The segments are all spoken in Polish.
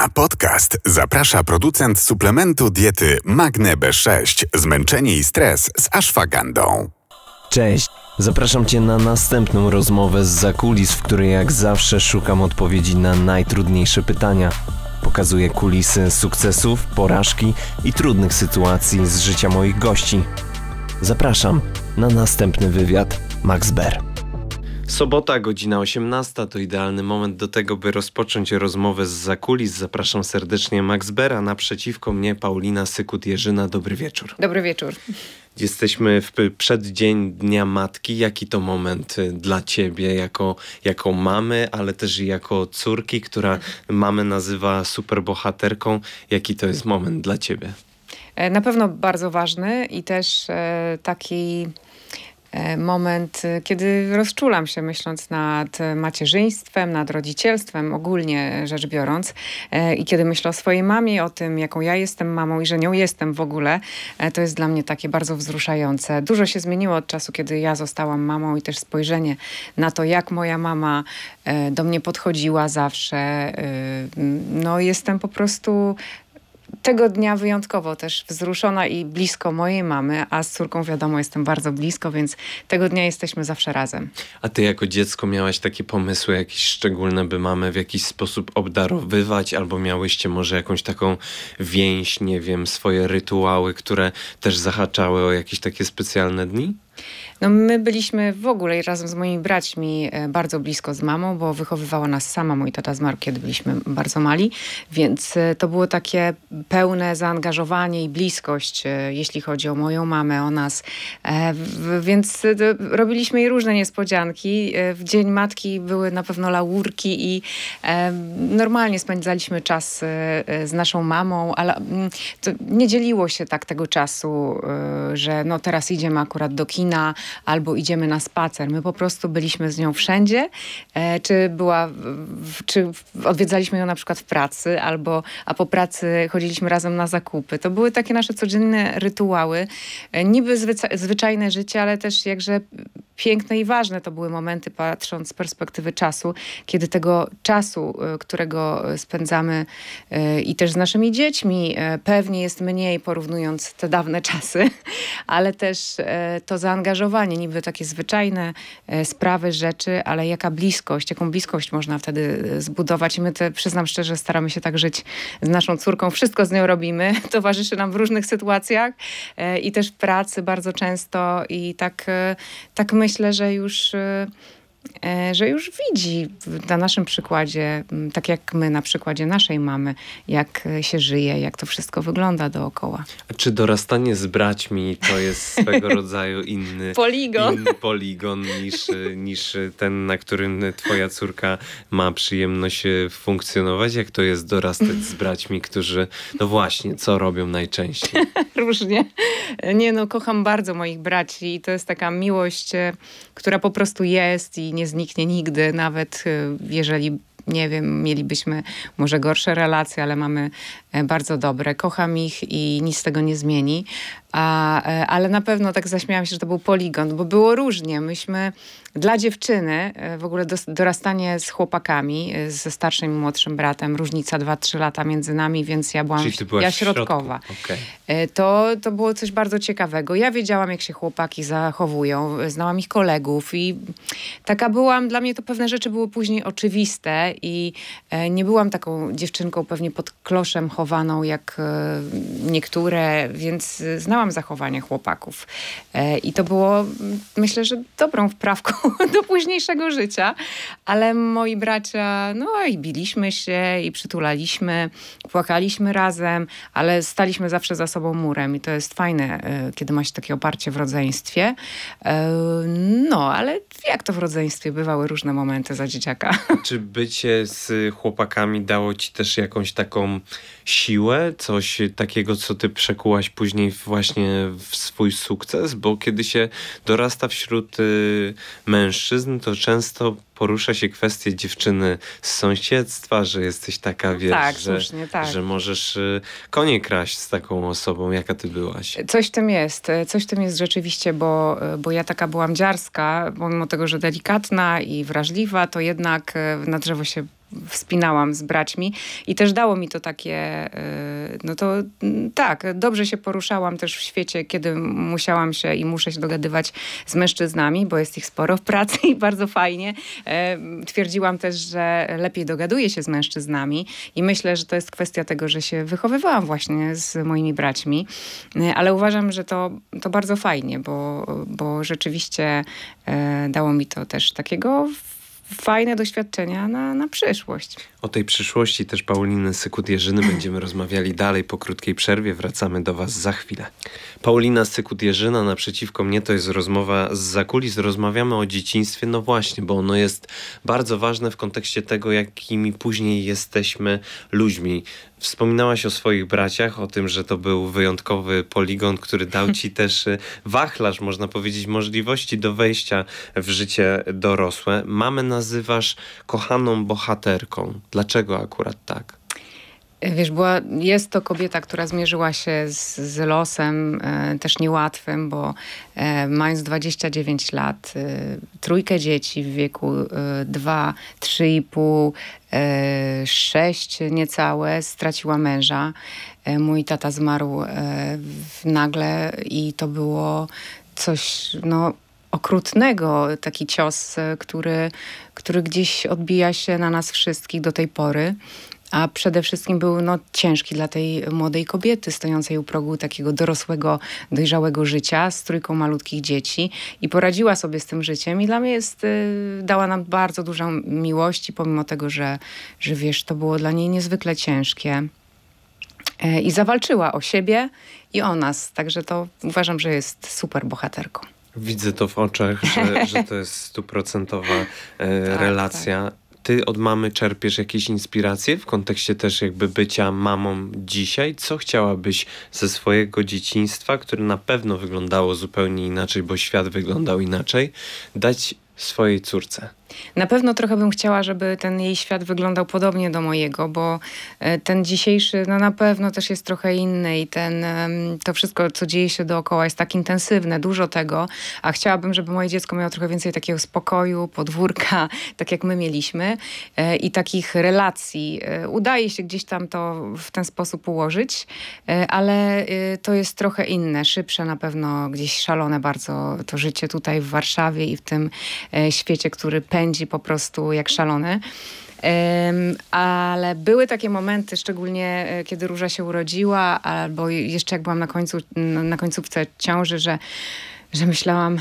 Na podcast zaprasza producent suplementu diety Magne B6 Zmęczenie i stres z ashwagandą. Cześć, zapraszam Cię na następną rozmowę z zakulis, w której jak zawsze szukam odpowiedzi na najtrudniejsze pytania. Pokazuję kulisy sukcesów, porażki i trudnych sytuacji z życia moich gości. Zapraszam na następny wywiad Max Ber. Sobota, godzina 18 to idealny moment do tego, by rozpocząć rozmowę z zakulis. Zapraszam serdecznie Max Bera, naprzeciwko mnie Paulina Sykut-Jerzyna. Dobry wieczór. Dobry wieczór. Jesteśmy w przeddzień Dnia Matki. Jaki to moment y, dla ciebie jako, jako mamy, ale też i jako córki, która mamy nazywa superbohaterką? Jaki to jest moment dla ciebie? E, na pewno bardzo ważny i też e, taki E, moment, e, kiedy rozczulam się myśląc nad macierzyństwem, nad rodzicielstwem ogólnie rzecz biorąc e, i kiedy myślę o swojej mamie, o tym jaką ja jestem mamą i że nią jestem w ogóle, to jest dla mnie takie bardzo wzruszające. Dużo się zmieniło od czasu, kiedy ja zostałam mamą i też spojrzenie na to, jak moja mama do mnie podchodziła zawsze. No jestem po prostu tego dnia wyjątkowo też wzruszona i blisko mojej mamy, a z córką wiadomo jestem bardzo blisko, więc tego dnia jesteśmy zawsze razem. A ty jako dziecko miałaś takie pomysły jakieś szczególne, by mamy w jakiś sposób obdarowywać, albo miałyście może jakąś taką więź, nie wiem, swoje rytuały, które też zahaczały o jakieś takie specjalne dni? No my byliśmy w ogóle razem z moimi braćmi e, bardzo blisko z mamą, bo wychowywała nas sama mój tata zmarł, kiedy byliśmy bardzo mali, więc e, to było takie pełne zaangażowanie i bliskość, e, jeśli chodzi o moją mamę, o nas. Więc robiliśmy jej różne niespodzianki. W Dzień Matki były na pewno laurki i normalnie spędzaliśmy czas z naszą mamą, ale mm, nie dzieliło się tak tego czasu, że no teraz idziemy akurat do kina, kina albo idziemy na spacer. My po prostu byliśmy z nią wszędzie, e, czy była, czy odwiedzaliśmy ją na przykład w pracy, albo a po pracy chodziliśmy razem na zakupy. To były takie nasze codzienne rytuały, e, niby zwyczajne życie, ale też jakże piękne i ważne to były momenty, patrząc z perspektywy czasu, kiedy tego czasu, e, którego spędzamy i też z naszymi dziećmi, pewnie jest mniej porównując te dawne czasy, ale też to za zaangażowanie, niby takie zwyczajne e, sprawy, rzeczy, ale jaka bliskość, jaką bliskość można wtedy e, zbudować. my te, przyznam szczerze, staramy się tak żyć z naszą córką. Wszystko z nią robimy. Towarzyszy nam w różnych sytuacjach e, i też w pracy bardzo często i tak, tak myślę, że już E, że już widzi na naszym przykładzie, tak jak my na przykładzie naszej mamy, jak e, się żyje, jak to wszystko wygląda dookoła. A czy dorastanie z braćmi to jest swego rodzaju inny poligon, inny poligon niż, e, niż ten, na którym twoja córka ma przyjemność funkcjonować? Jak to jest dorastać z braćmi, którzy, no właśnie, co robią najczęściej? Różnie. Nie no, kocham bardzo moich braci i to jest taka miłość, która po prostu jest i nie zniknie nigdy, nawet y, jeżeli nie wiem, mielibyśmy może gorsze relacje, ale mamy e, bardzo dobre. Kocham ich i nic z tego nie zmieni. A, e, ale na pewno tak zaśmiałam się, że to był poligon, bo było różnie. Myśmy dla dziewczyny, e, w ogóle dorastanie z chłopakami, ze starszym i młodszym bratem, różnica 2-3 lata między nami, więc ja byłam ja środkowa. Okay. To, to było coś bardzo ciekawego. Ja wiedziałam, jak się chłopaki zachowują, znałam ich kolegów i taka byłam, dla mnie to pewne rzeczy były później oczywiste i e, nie byłam taką dziewczynką pewnie pod kloszem chowaną jak e, niektóre, więc znałam zachowanie chłopaków. E, I to było, mm, myślę, że dobrą wprawką do późniejszego życia, ale moi bracia, no i biliśmy się i przytulaliśmy, płakaliśmy razem, ale staliśmy zawsze za sobą murem i to jest fajne, kiedy ma się takie oparcie w rodzeństwie. No, ale jak to w rodzeństwie bywały różne momenty za dzieciaka. Czy być z chłopakami dało ci też jakąś taką siłę, coś takiego, co ty przekułaś później właśnie w swój sukces, bo kiedy się dorasta wśród y, mężczyzn, to często porusza się kwestie dziewczyny z sąsiedztwa, że jesteś taka, no wiesz, tak, że, słusznie, tak. że możesz y, konie kraść z taką osobą, jaka ty byłaś. Coś w tym jest, coś w tym jest rzeczywiście, bo, bo ja taka byłam dziarska, pomimo tego, że delikatna i wrażliwa, to jednak y, na drzewo się wspinałam z braćmi i też dało mi to takie, e, no to mm, tak, dobrze się poruszałam też w świecie, kiedy musiałam się i muszę się dogadywać z mężczyznami, bo jest ich sporo w pracy i bardzo fajnie. E, twierdziłam też, że lepiej dogaduję się z mężczyznami i myślę, że to jest kwestia tego, że się wychowywałam właśnie z moimi braćmi, e, ale uważam, że to, to bardzo fajnie, bo, bo rzeczywiście dało mi to też takiego fajne doświadczenia na, na przyszłość. O tej przyszłości też Pauliny Sykut-Jerzyny będziemy rozmawiali dalej po krótkiej przerwie. Wracamy do Was za chwilę. Paulina Sykut-Jerzyna naprzeciwko mnie to jest rozmowa z zakulis. Rozmawiamy o dzieciństwie. No właśnie, bo ono jest bardzo ważne w kontekście tego, jakimi później jesteśmy ludźmi. Wspominałaś o swoich braciach, o tym, że to był wyjątkowy poligon, który dał ci też e, wachlarz, można powiedzieć, możliwości do wejścia w życie dorosłe. Mamy na nazywasz kochaną bohaterką? Dlaczego akurat tak? E, wiesz, była, jest to kobieta, która zmierzyła się z, z losem e, też niełatwym, bo e, mając 29 lat, e, trójkę dzieci w wieku e, 2, 3,5, e, 6 niecałe, straciła męża. E, mój tata zmarł e, nagle i to było coś, no okrutnego, taki cios, e, który, który gdzieś odbija się na nas wszystkich do tej pory a przede wszystkim był no, ciężki dla tej młodej kobiety stojącej u progu takiego dorosłego, dojrzałego życia z trójką malutkich dzieci i poradziła sobie z tym życiem i dla mnie jest, y, dała nam bardzo dużo miłości, pomimo tego, że, że wiesz, to było dla niej niezwykle ciężkie. Y, I zawalczyła o siebie i o nas, także to uważam, że jest super bohaterką. Widzę to w oczach, że, że to jest stuprocentowa e, tak, tak, relacja. Tak. Ty od mamy czerpiesz jakieś inspiracje w kontekście też jakby bycia mamą dzisiaj? Co chciałabyś ze swojego dzieciństwa, które na pewno wyglądało zupełnie inaczej, bo świat wyglądał inaczej, dać swojej córce? Na pewno trochę bym chciała, żeby ten jej świat wyglądał podobnie do mojego, bo e, ten dzisiejszy no na pewno też jest trochę inny i ten, to wszystko, co dzieje się dookoła jest tak intensywne, dużo tego, a chciałabym, żeby moje dziecko miało trochę więcej takiego spokoju, podwórka, tak jak my mieliśmy e, i takich relacji. E, udaje się gdzieś tam to w ten sposób ułożyć, ale to jest trochę inne, szybsze na pewno, gdzieś szalone bardzo to życie tutaj w Warszawie i w tym świecie, który pędzi pędzi po prostu jak szalony. Ale były takie momenty, szczególnie e, kiedy Róża się urodziła, albo jeszcze jak byłam na, końcu, na końcówce ciąży, że, że myślałam,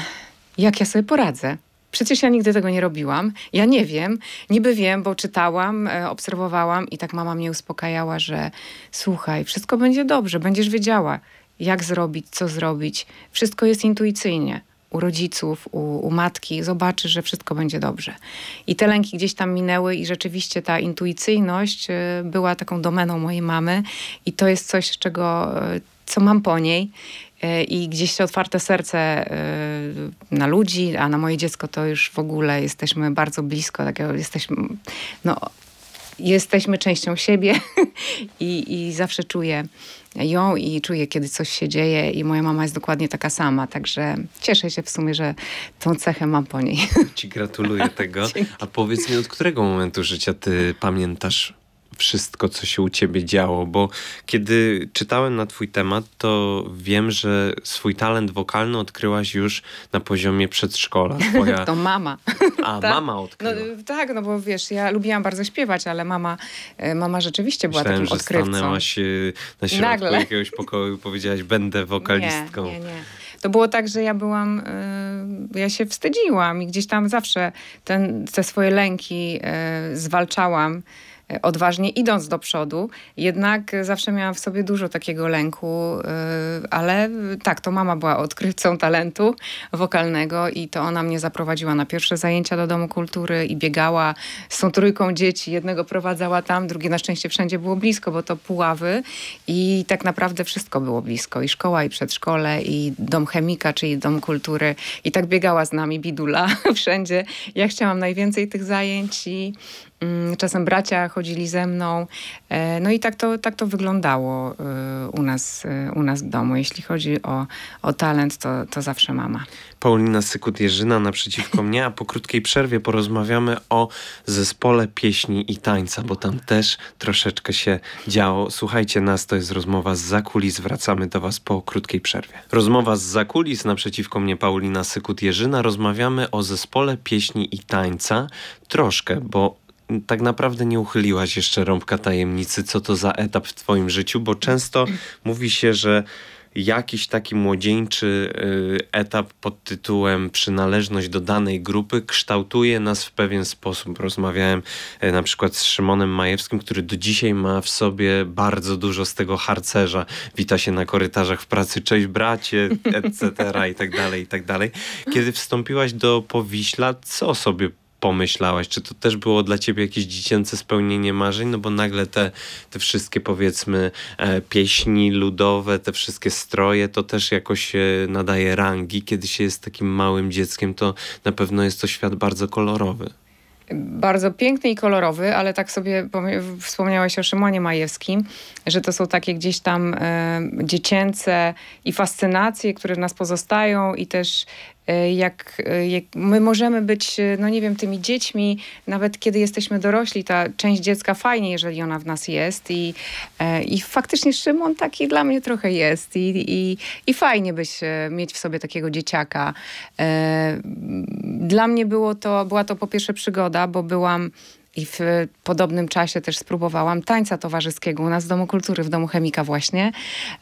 jak ja sobie poradzę. Przecież ja nigdy tego nie robiłam. Ja nie wiem. Niby wiem, bo czytałam, e, obserwowałam i tak mama mnie uspokajała, że słuchaj, wszystko będzie dobrze, będziesz wiedziała, jak zrobić, co zrobić. Wszystko jest intuicyjnie u rodziców, u, u matki, zobaczysz, że wszystko będzie dobrze. I te lęki gdzieś tam minęły i rzeczywiście ta intuicyjność y, była taką domeną mojej mamy i to jest coś, czego, y, co mam po niej y, i gdzieś to otwarte serce na ludzi, a na moje dziecko to już w ogóle jesteśmy bardzo blisko, takiego jesteśmy, no, jesteśmy częścią siebie i, i zawsze czuję ją i czuję, kiedy coś się dzieje i moja mama jest dokładnie taka sama, także cieszę się w sumie, że tą cechę mam po niej. Ci gratuluję tego. A powiedz mi, od którego momentu życia ty pamiętasz wszystko, co się u ciebie działo, bo kiedy czytałem na twój temat, to wiem, że swój talent wokalny odkryłaś już na poziomie przedszkola. Twoja... To mama. A, tak. mama odkryła. No, y, tak, no bo wiesz, ja lubiłam bardzo śpiewać, ale mama, y, mama rzeczywiście była Myślałem, takim że stanęłaś y, na środku Nagle. jakiegoś pokoju i powiedziałaś, będę wokalistką. Nie, nie, nie to było tak, że ja byłam, y, ja się wstydziłam i gdzieś tam zawsze ten, te swoje lęki y, zwalczałam. E, odważnie idąc do przodu. Jednak zawsze miałam w sobie dużo takiego lęku, e, ale tak, to mama była odkrywcą talentu wokalnego i to ona mnie zaprowadziła na pierwsze zajęcia do Domu Kultury i biegała z tą trójką dzieci. Jednego prowadzała tam, drugie na szczęście wszędzie było blisko, bo to Puławy i tak naprawdę wszystko było blisko. I szkoła, i przedszkole, i Dom Chemika, czyli Dom Kultury. I tak biegała z nami Bidula wszędzie. Ja chciałam najwięcej tych zajęć i Mm, czasem bracia chodzili ze mną. E, no i tak to, tak to wyglądało e, u nas, e, u nas w domu. Jeśli chodzi o, o talent, to, to zawsze mama. Paulina Sykut-Jerzyna naprzeciwko mnie, a po krótkiej przerwie porozmawiamy o zespole pieśni i tańca, bo tam też troszeczkę się działo. Słuchajcie nas, to jest rozmowa z zakulis. Wracamy do Was po krótkiej przerwie. Rozmowa z zakulis, naprzeciwko mnie Paulina Sykut-Jerzyna. Rozmawiamy o zespole pieśni i tańca. Troszkę, bo tak naprawdę nie uchyliłaś jeszcze rąbka tajemnicy, co to za etap w Twoim życiu, bo często mówi się, że jakiś taki młodzieńczy y, etap pod tytułem przynależność do danej grupy kształtuje nas w pewien sposób. Rozmawiałem y, na przykład z Szymonem Majewskim, który do dzisiaj ma w sobie bardzo dużo z tego harcerza. Wita się na korytarzach w pracy, cześć bracie, etc. i tak dalej, i tak dalej. Kiedy wstąpiłaś do Powiśla, co sobie pomyślałaś? Czy to też było dla ciebie jakieś dziecięce spełnienie marzeń? No bo nagle te, te wszystkie powiedzmy e, pieśni ludowe, te wszystkie stroje, to też jakoś e, nadaje rangi. Kiedy się jest takim małym dzieckiem, to na pewno jest to świat bardzo kolorowy. Bardzo piękny i kolorowy, ale tak sobie wspomniałaś o Szymonie Majewskim, że to są takie gdzieś tam e, dziecięce i fascynacje, które w nas pozostają i też E, jak, e, jak, my możemy być, e, no nie wiem, tymi dziećmi, nawet kiedy jesteśmy dorośli, ta część dziecka fajnie, jeżeli ona w nas jest i, i faktycznie Szymon taki dla mnie trochę jest i, i, i fajnie byś mieć w sobie takiego dzieciaka. Dla mnie było to, była to po pierwsze przygoda, bo byłam i w podobnym czasie też spróbowałam tańca towarzyskiego u nas w Domu Kultury, w Domu Chemika właśnie,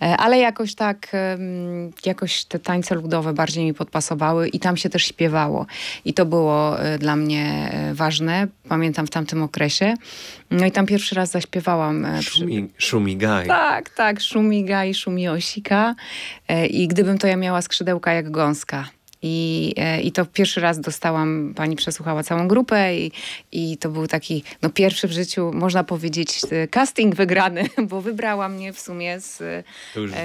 e, ale jakoś tak, jakoś te tańce ludowe bardziej mi podpasowały i tam się też śpiewało. I to było e, dla mnie e, ważne, pamiętam w tamtym okresie. No i tam pierwszy raz zaśpiewałam. Szumi, szumigaj. Tak, tak, Szumigaj, Szumiosika. I gdybym to ja miała skrzydełka jak gąska. I, e, I to pierwszy raz dostałam, pani przesłuchała całą grupę i, i to był taki no, pierwszy w życiu, można powiedzieć, e, casting wygrany, bo wybrała mnie w sumie z e,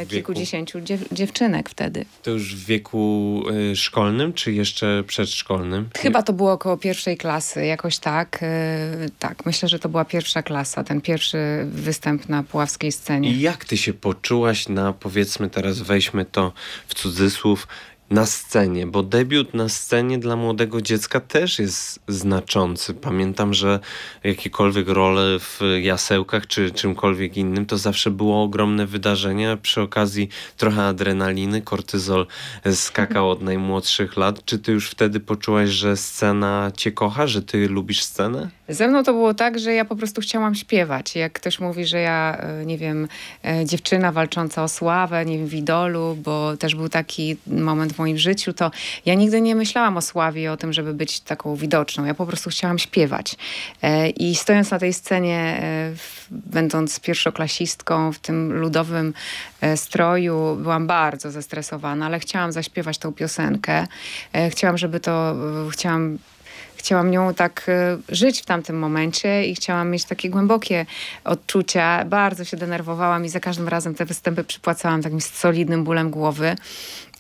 w kilkudziesięciu wieku, dziew dziewczynek wtedy. To już w wieku szkolnym, czy jeszcze przedszkolnym? Chyba to było około pierwszej klasy, jakoś tak. tak, myślę, że to była pierwsza klasa, ten pierwszy występ na puławskiej scenie. I jak ty się poczułaś na, powiedzmy teraz, weźmy to w cudzysłów, na scenie, bo debiut na scenie dla młodego dziecka też jest znaczący. Pamiętam, że jakiekolwiek role w jasełkach czy czymkolwiek innym, to zawsze było ogromne wydarzenie. Przy okazji trochę adrenaliny, kortyzol skakał od najmłodszych lat. Czy ty już wtedy poczułaś, że scena cię kocha, że ty lubisz scenę? Ze mną to było tak, że ja po prostu chciałam śpiewać. Jak ktoś mówi, że ja, e, nie wiem, e, dziewczyna walcząca o sławę, nie wiem, widolu, bo też był taki moment w moim życiu, to ja nigdy nie myślałam o sławie, o tym, żeby być taką widoczną. Ja po prostu chciałam śpiewać. E, I stojąc na tej scenie, będąc pierwszoklasistką w tym ludowym stroju, byłam bardzo zestresowana, ale chciałam zaśpiewać tą piosenkę. Chciałam, żeby to, chciałam Chciałam nią tak y, żyć w tamtym momencie i chciałam mieć takie głębokie odczucia. Bardzo się denerwowałam i za każdym razem te występy przypłacałam takim solidnym bólem głowy.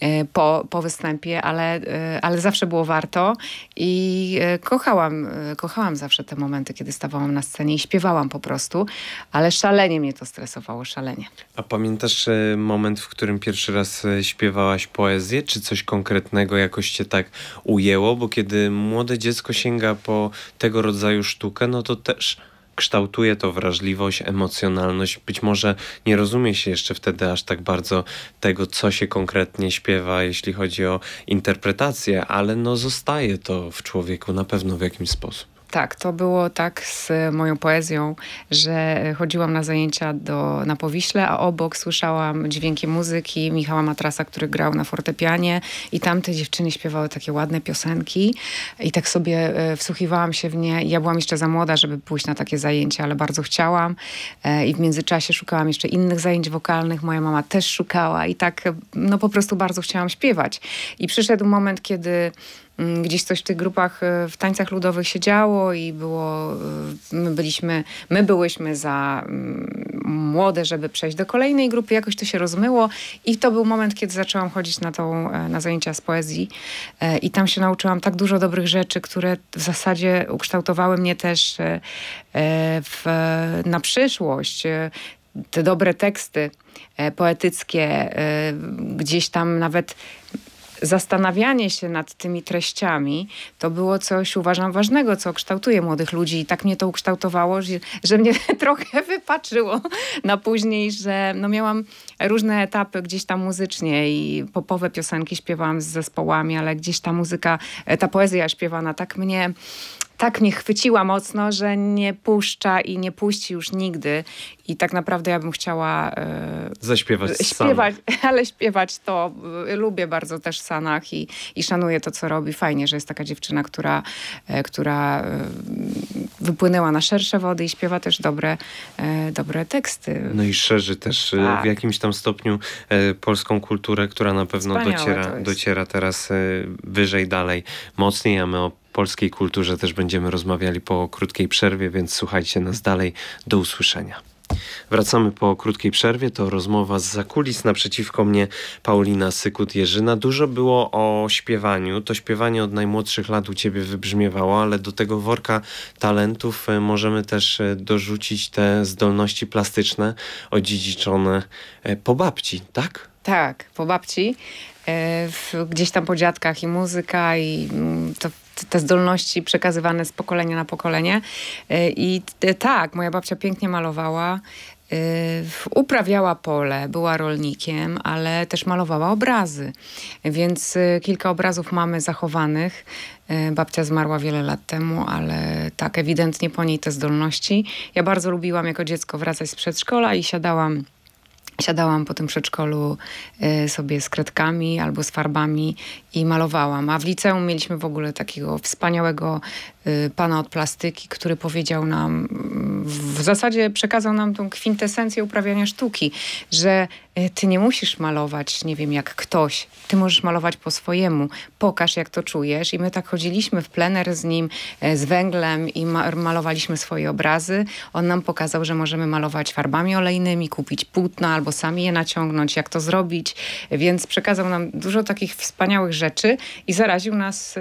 Y, po, po występie, ale, y, ale zawsze było warto i y, kochałam, kochałam zawsze te momenty, kiedy stawałam na scenie i śpiewałam po prostu, ale szalenie mnie to stresowało, szalenie. A pamiętasz moment, w którym pierwszy raz śpiewałaś poezję, czy coś konkretnego jakoś cię tak ujęło? Bo kiedy młode dziecko sięga po tego rodzaju sztukę, no to też kształtuje to wrażliwość, emocjonalność. Być może nie rozumie się jeszcze wtedy aż tak bardzo tego, co się konkretnie śpiewa, jeśli chodzi o interpretację, ale no zostaje to w człowieku na pewno w jakimś sposób tak, to było tak z moją poezją, że chodziłam na zajęcia do, na Powiśle, a obok słyszałam dźwięki muzyki Michała Matrasa, który grał na fortepianie i tam te dziewczyny śpiewały takie ładne piosenki i tak sobie e, wsłuchiwałam się w nie. Ja byłam jeszcze za młoda, żeby pójść na takie zajęcia, ale bardzo chciałam e, i w międzyczasie szukałam jeszcze innych zajęć wokalnych. Moja mama też szukała i tak no po prostu bardzo chciałam śpiewać. I przyszedł moment, kiedy Mm, gdzieś coś w tych grupach e, w tańcach ludowych się działo i było, e, my byliśmy, my byłyśmy za mm, młode, żeby przejść do kolejnej grupy, jakoś to się rozmyło i to był moment, kiedy zaczęłam chodzić na, tą, e, na zajęcia z poezji i tam się nauczyłam tak dużo dobrych rzeczy, które w zasadzie ukształtowały mnie też w, na przyszłość. Te dobre teksty poetyckie, gdzieś tam nawet zastanawianie się nad tymi treściami to było coś, uważam, ważnego, co kształtuje młodych ludzi. I tak mnie to ukształtowało, że, że mnie trochę wypaczyło na później, że no miałam różne etapy gdzieś tam muzycznie i popowe piosenki śpiewałam z zespołami, ale gdzieś ta muzyka, e, ta poezja śpiewana tak mnie tak mnie chwyciła mocno, że nie puszcza i nie puści już nigdy. I tak naprawdę ja bym chciała... E, Zaśpiewać e, śpiewać, Ale śpiewać to. E, lubię bardzo też Sanach i, i szanuję to, co robi. Fajnie, że jest taka dziewczyna, która, e, która e, wypłynęła na szersze wody i śpiewa też dobre, e, dobre teksty. No i szerzy też tak. w jakimś tam stopniu polską kulturę, która na pewno dociera, dociera teraz wyżej, dalej, mocniej, a my o polskiej kulturze też będziemy rozmawiali po krótkiej przerwie, więc słuchajcie nas dalej. Do usłyszenia. Wracamy po krótkiej przerwie. To rozmowa z zakulis naprzeciwko mnie Paulina Sykut-Jerzyna. Dużo było o śpiewaniu. To śpiewanie od najmłodszych lat u ciebie wybrzmiewało, ale do tego worka talentów e, możemy też e, dorzucić te zdolności plastyczne odziedziczone e, po babci, tak? Tak, po babci. E, w, gdzieś tam po dziadkach i muzyka i mm, to, te zdolności przekazywane z pokolenia na pokolenie. E, I tak, moja babcia pięknie malowała, e, uprawiała pole, była rolnikiem, ale też malowała obrazy. Więc kilka obrazów mamy zachowanych. Babcia zmarła wiele lat temu, ale tak, ewidentnie po niej te zdolności. Ja bardzo lubiłam jako dziecko wracać z przedszkola i siadałam Siadałam po tym przedszkolu y, sobie z kredkami albo z farbami i malowałam. A w liceum mieliśmy w ogóle takiego wspaniałego Y, pana od plastyki, który powiedział nam, w zasadzie przekazał nam tą kwintesencję uprawiania sztuki, że y, ty nie musisz malować, nie wiem, jak ktoś, ty możesz malować po swojemu, pokaż jak to czujesz i my tak chodziliśmy w plener z nim, y, z węglem i malowaliśmy swoje obrazy. On nam pokazał, że możemy malować farbami olejnymi, kupić płótna albo sami je naciągnąć, jak to zrobić, więc przekazał nam dużo takich wspaniałych rzeczy i zaraził nas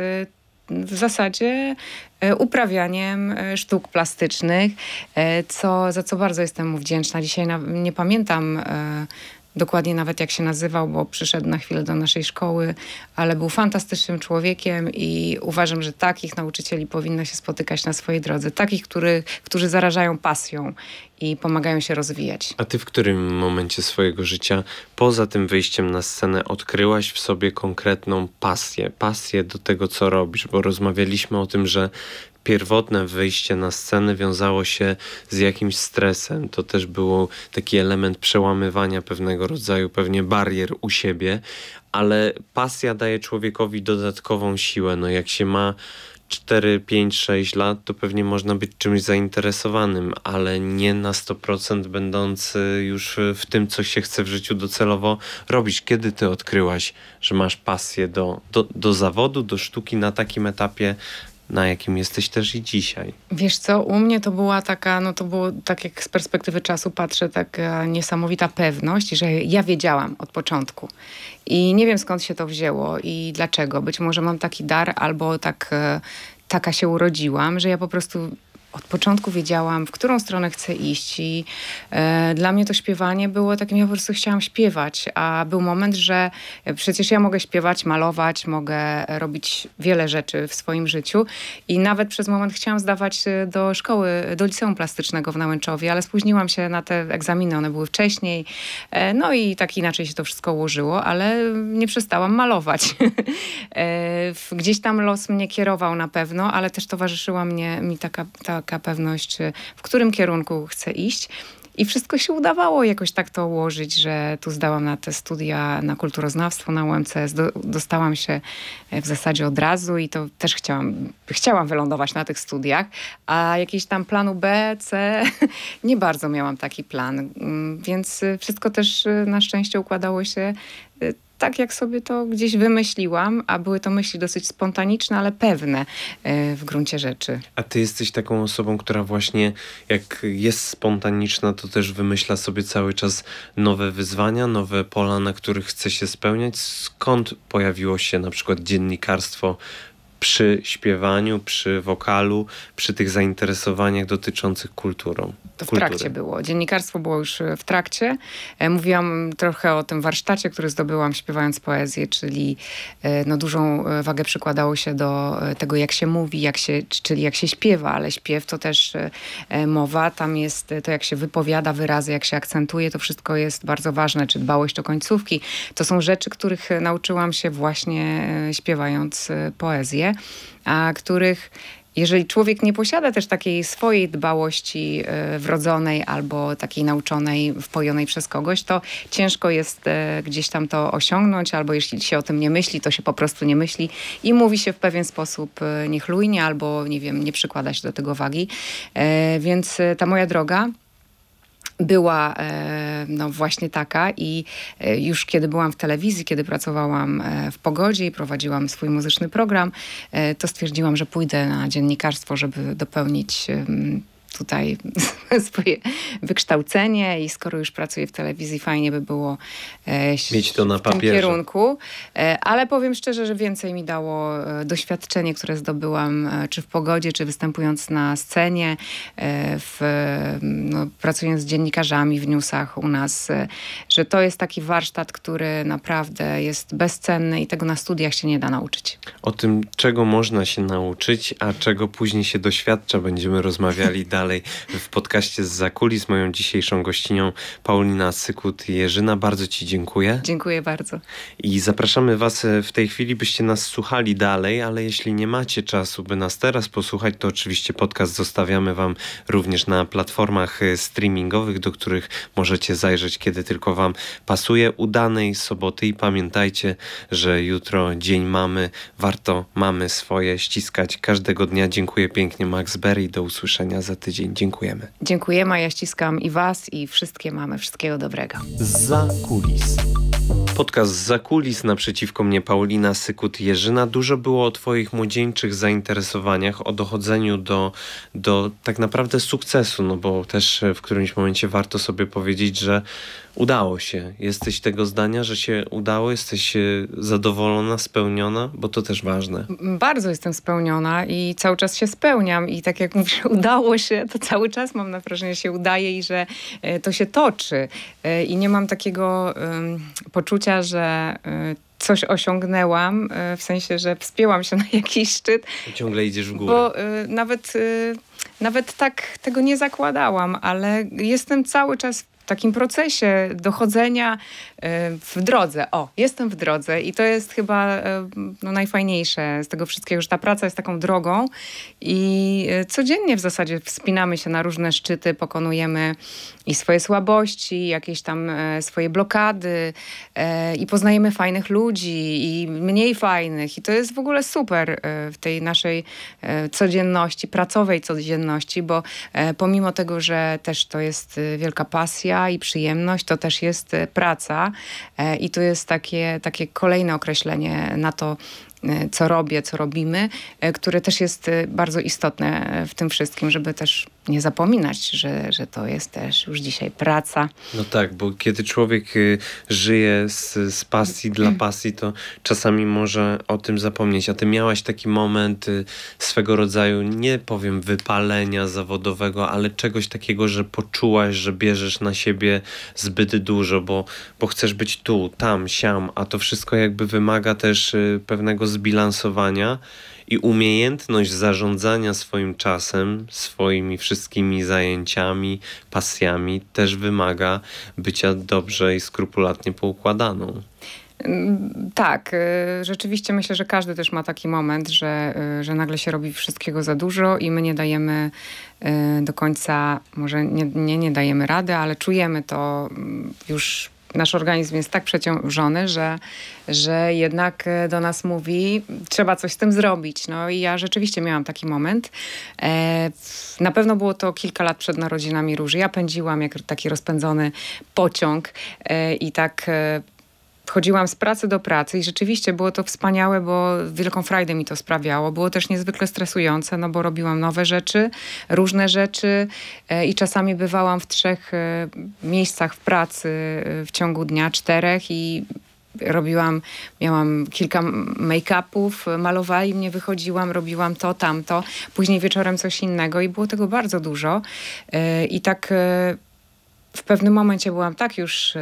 w zasadzie e, uprawianiem e, sztuk plastycznych, e, co, za co bardzo jestem mu wdzięczna. Dzisiaj na, nie pamiętam dokładnie nawet jak się nazywał, bo przyszedł na chwilę do naszej szkoły, ale był fantastycznym człowiekiem i uważam, że takich nauczycieli powinno się spotykać na swojej drodze. Takich, który, którzy zarażają pasją i pomagają się rozwijać. A ty w którym momencie swojego życia, poza tym wyjściem na scenę, odkryłaś w sobie konkretną pasję? Pasję do tego, co robisz, bo rozmawialiśmy o tym, że pierwotne wyjście na scenę wiązało się z jakimś stresem. To też był taki element przełamywania pewnego rodzaju pewnie barier u siebie, ale pasja daje człowiekowi dodatkową siłę. No jak się ma 4, 5, 6 lat, to pewnie można być czymś zainteresowanym, ale nie na 100% będący już w tym, co się chce w życiu docelowo robić. Kiedy ty odkryłaś, że masz pasję do, do, do zawodu, do sztuki na takim etapie na jakim jesteś też i dzisiaj. Wiesz co, u mnie to była taka, no to było tak jak z perspektywy czasu patrzę, taka niesamowita pewność, że ja wiedziałam od początku. I nie wiem skąd się to wzięło i dlaczego. Być może mam taki dar albo tak, e, taka się urodziłam, że ja po prostu od początku wiedziałam, w którą stronę chcę iść i e, dla mnie to śpiewanie było takim, ja po prostu chciałam śpiewać, a był moment, że przecież ja mogę śpiewać, malować, mogę robić wiele rzeczy w swoim życiu i nawet przez moment chciałam zdawać do szkoły, do liceum plastycznego w Nałęczowie, ale spóźniłam się na te egzaminy, one były wcześniej, e, no i tak inaczej się to wszystko ułożyło, ale nie przestałam malować. e, gdzieś tam los mnie kierował na pewno, ale też towarzyszyła mnie mi taka ta taka pewność, y, w którym kierunku chcę iść. I wszystko się udawało jakoś tak to ułożyć, że tu zdałam na te studia na kulturoznawstwo na UMCS. Do, dostałam się e, w zasadzie od razu i to też chciałam, chciałam wylądować na tych studiach, a jakiś tam planu B, C nie bardzo miałam taki plan. Mm, więc y, wszystko też y, na szczęście układało się Y, tak jak sobie to gdzieś wymyśliłam, a były to myśli dosyć spontaniczne, ale pewne y, w gruncie rzeczy. A ty jesteś taką osobą, która właśnie jak jest spontaniczna, to też wymyśla sobie cały czas nowe wyzwania, nowe pola, na których chce się spełniać. Skąd pojawiło się na przykład dziennikarstwo przy śpiewaniu, przy wokalu, przy tych zainteresowaniach dotyczących kulturą. To w kultury. trakcie było. Dziennikarstwo było już e, w trakcie. E, mówiłam trochę o tym warsztacie, który zdobyłam śpiewając poezję, czyli e, no, dużą wagę przykładało się do tego, jak się mówi, jak się, czyli jak się śpiewa, ale śpiew to też mowa. Tam jest to, jak się wypowiada wyrazy, jak się akcentuje, to wszystko jest bardzo ważne, czy dbałość o końcówki. To są rzeczy, których nauczyłam się właśnie śpiewając poezję kwestie, a których jeżeli człowiek nie posiada też takiej swojej dbałości e, wrodzonej albo takiej nauczonej, wpojonej przez kogoś, to ciężko jest e, gdzieś tam to osiągnąć, albo jeśli się o tym nie myśli, to się po prostu nie myśli i mówi się w pewien sposób e, niechlujnie albo, nie wiem, nie przykłada się do tego wagi. Więc ta moja droga była e, no, właśnie taka i e, już kiedy byłam w telewizji, kiedy pracowałam e, w Pogodzie i prowadziłam swój muzyczny program, to stwierdziłam, że pójdę na dziennikarstwo, żeby dopełnić tutaj swoje wykształcenie i skoro już pracuję w telewizji, fajnie by było e, mieć to na papierze. Tym kierunku. E, ale powiem szczerze, że więcej mi dało e, doświadczenie, które zdobyłam czy w pogodzie, czy występując na scenie, w, no, pracując z dziennikarzami w newsach u nas, że to jest taki warsztat, który naprawdę jest bezcenny i tego na studiach się nie da nauczyć. O tym, czego można się nauczyć, a czego później się doświadcza, będziemy rozmawiali dalej dalej w podcaście z Zakulis. Moją dzisiejszą gościnią Paulina Sykut-Jerzyna. Bardzo Ci dziękuję. Dziękuję bardzo. I zapraszamy Was e, w tej chwili, byście nas słuchali dalej, ale jeśli nie macie czasu, by nas teraz posłuchać, to oczywiście podcast zostawiamy Wam również na platformach e, streamingowych, do których możecie zajrzeć, kiedy tylko Wam pasuje. Udanej soboty i pamiętajcie, że jutro dzień mamy. Warto mamy swoje ściskać każdego dnia. Dziękuję pięknie Max Berry. Do usłyszenia za tydzień tydzień. Dziękujemy. Dziękujemy, a ja ściskam i Was, i wszystkie mamy. Wszystkiego dobrego. Za kulis. Podcast za kulis naprzeciwko mnie Paulina Sykut-Jerzyna. Dużo było o Twoich młodzieńczych zainteresowaniach, o dochodzeniu do, do tak naprawdę sukcesu, no bo też e, w którymś momencie warto sobie powiedzieć, że udało się. Jesteś tego zdania, że się udało? Jesteś e, zadowolona, spełniona? Bo to też ważne. Bardzo jestem spełniona i cały czas się spełniam i tak jak mówisz, udało się, to cały czas mam na wrażenie, że się udaje i że e, to się toczy i nie mam takiego um, poczucia, poczucia, że y, coś osiągnęłam, y, w sensie, że wspięłam się na jakiś szczyt. Ciągle idziesz w górę. Bo y, nawet, nawet tak tego nie zakładałam, ale jestem cały czas w takim procesie dochodzenia e, w drodze. O, jestem w drodze i to jest chyba e, no, najfajniejsze z tego wszystkiego, że ta praca jest taką drogą i e, codziennie w zasadzie wspinamy się na różne szczyty, pokonujemy i swoje słabości, jakieś tam swoje blokady i poznajemy fajnych ludzi i mniej fajnych i to jest w ogóle super w tej naszej codzienności, pracowej codzienności, bo pomimo tego, że też to jest wielka pasja, i przyjemność to też jest e, praca. E, I tu jest takie, takie kolejne określenie na to, E, co robię, co robimy, e, które też jest e, bardzo istotne w tym wszystkim, żeby też nie zapominać, że, że to jest też już dzisiaj praca. No tak, bo kiedy człowiek y, żyje z, z pasji dla mm. pasji, to czasami może o tym zapomnieć. A ty miałaś taki moment y, swego rodzaju, nie powiem wypalenia zawodowego, ale czegoś takiego, że poczułaś, że bierzesz na siebie zbyt dużo, bo, bo chcesz być tu, tam, siam, a to wszystko jakby wymaga też y, pewnego zbilansowania i umiejętność zarządzania swoim czasem, swoimi wszystkimi zajęciami, pasjami też wymaga bycia dobrze i skrupulatnie poukładaną. Mm, tak, y, rzeczywiście myślę, że każdy też ma taki moment, że, y, że nagle się robi wszystkiego za dużo i my nie dajemy y, do końca, może nie, nie, nie dajemy rady, ale czujemy to mm, już nasz organizm jest tak przeciążony, że, że jednak e, do nas mówi, trzeba coś z tym zrobić. No i ja rzeczywiście miałam taki moment. E, na pewno było to kilka lat przed narodzinami Róży. Ja pędziłam jak taki rozpędzony pociąg e, i tak chodziłam z pracy do pracy i rzeczywiście było to wspaniałe, bo wielką frajdę mi to sprawiało. Było też niezwykle stresujące, no bo robiłam nowe rzeczy, różne rzeczy e, i czasami bywałam w trzech e, miejscach w pracy e, w ciągu dnia, czterech i robiłam, miałam kilka make-upów, malowali mnie, wychodziłam, robiłam to, tamto, później wieczorem coś innego i było tego bardzo dużo. I tak w pewnym momencie byłam tak już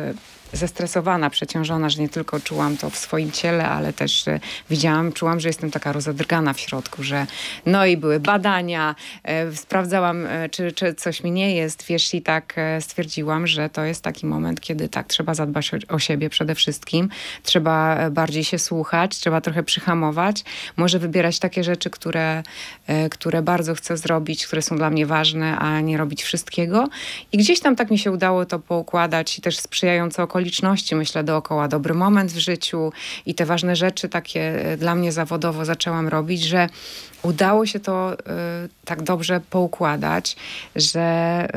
zestresowana, przeciążona, że nie tylko czułam to w swoim ciele, ale też e, widziałam, czułam, że jestem taka rozadrgana w środku, że no i były badania, e, sprawdzałam, e, czy, czy coś mi nie jest, wiesz, i tak stwierdziłam, że to jest taki moment, kiedy tak, trzeba zadbać o siebie przede wszystkim, trzeba bardziej się słuchać, trzeba trochę przyhamować, może wybierać takie rzeczy, które, które bardzo chcę zrobić, które są dla mnie ważne, a nie robić wszystkiego. I gdzieś tam tak mi się udało to poukładać i też sprzyjające okolice okoliczności, myślę, dookoła, dobry moment w życiu i te ważne rzeczy takie e, dla mnie zawodowo zaczęłam robić, że udało się to y, tak dobrze poukładać, że,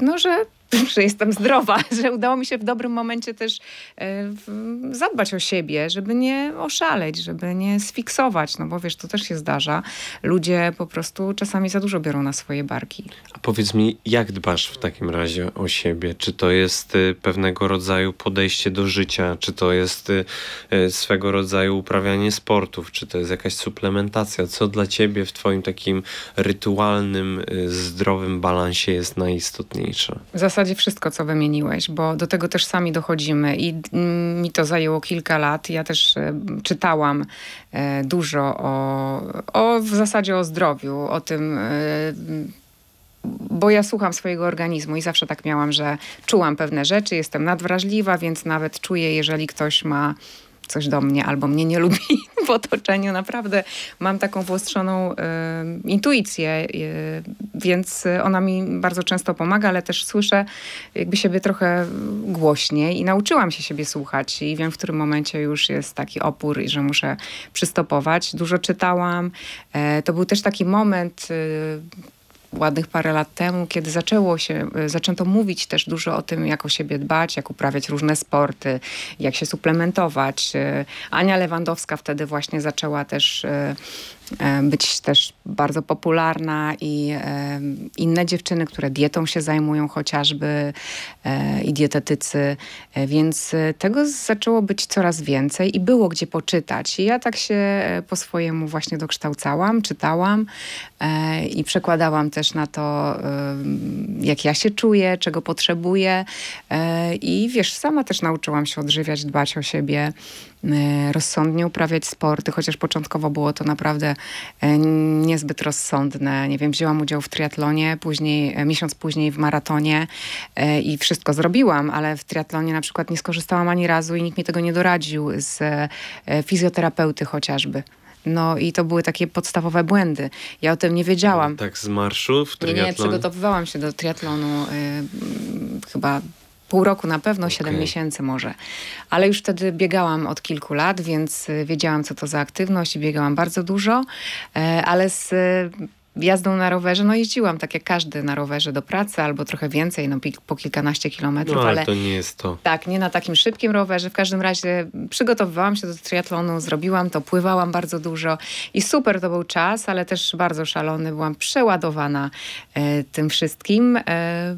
y, no, że że jestem zdrowa, że udało mi się w dobrym momencie też y, zadbać o siebie, żeby nie oszaleć, żeby nie sfiksować, no bo wiesz, to też się zdarza. Ludzie po prostu czasami za dużo biorą na swoje barki. A powiedz mi, jak dbasz w takim razie o siebie? Czy to jest y, pewnego rodzaju podejście do życia? Czy to jest y, swego rodzaju uprawianie sportów? Czy to jest jakaś suplementacja? Co dla ciebie ciebie w twoim takim rytualnym, y, zdrowym balansie jest najistotniejsze? W zasadzie wszystko, co wymieniłeś, bo do tego też sami dochodzimy i mm, mi to zajęło kilka lat. Ja też y, czytałam y, dużo o, o w zasadzie o zdrowiu, o tym bo ja słucham swojego organizmu i zawsze tak miałam, że czułam pewne rzeczy, jestem nadwrażliwa, więc nawet czuję, jeżeli ktoś ma coś do mnie albo mnie nie lubi w otoczeniu. Naprawdę mam taką wyostrzoną y, intuicję, y, więc ona mi bardzo często pomaga, ale też słyszę jakby siebie trochę głośniej i nauczyłam się siebie słuchać i wiem, w którym momencie już jest taki opór i że muszę przystopować. Dużo czytałam. Y, to był też taki moment e, ładnych parę lat temu, kiedy zaczęło się, e, zaczęto mówić też dużo o tym, jak o siebie dbać, jak uprawiać różne sporty, jak się suplementować. E, Ania Lewandowska wtedy właśnie zaczęła też e, E, być też bardzo popularna i e, inne dziewczyny, które dietą się zajmują chociażby e, i dietetycy, więc tego zaczęło być coraz więcej i było gdzie poczytać. I ja tak się po swojemu właśnie dokształcałam, czytałam i przekładałam też na to, jak ja się czuję, czego potrzebuję i wiesz, sama też nauczyłam się odżywiać, dbać o siebie, E, rozsądnie uprawiać sporty, chociaż początkowo było to naprawdę e, niezbyt rozsądne. Nie wiem, wzięłam udział w triatlonie, później, e, miesiąc później w maratonie i wszystko zrobiłam, ale w triatlonie na przykład nie skorzystałam ani razu i nikt mi tego nie doradził z fizjoterapeuty chociażby. No i to były takie podstawowe błędy. Ja o tym nie wiedziałam. Tak z marszu w triatlon? Nie, nie, przygotowywałam się do triatlonu y, chyba pół roku na pewno, okay. 7 miesięcy może. Ale już wtedy biegałam od kilku lat, więc y, wiedziałam, co to za aktywność i biegałam bardzo dużo, e, ale z y, jazdą na rowerze, no jeździłam tak jak każdy na rowerze do pracy albo trochę więcej, no po kilkanaście kilometrów. No, ale, ale to nie jest to. Tak, nie na takim szybkim rowerze. W każdym razie przygotowywałam się do triatlonu, zrobiłam to, pływałam bardzo dużo i super to był czas, ale też bardzo szalony. Byłam przeładowana e, tym wszystkim. E,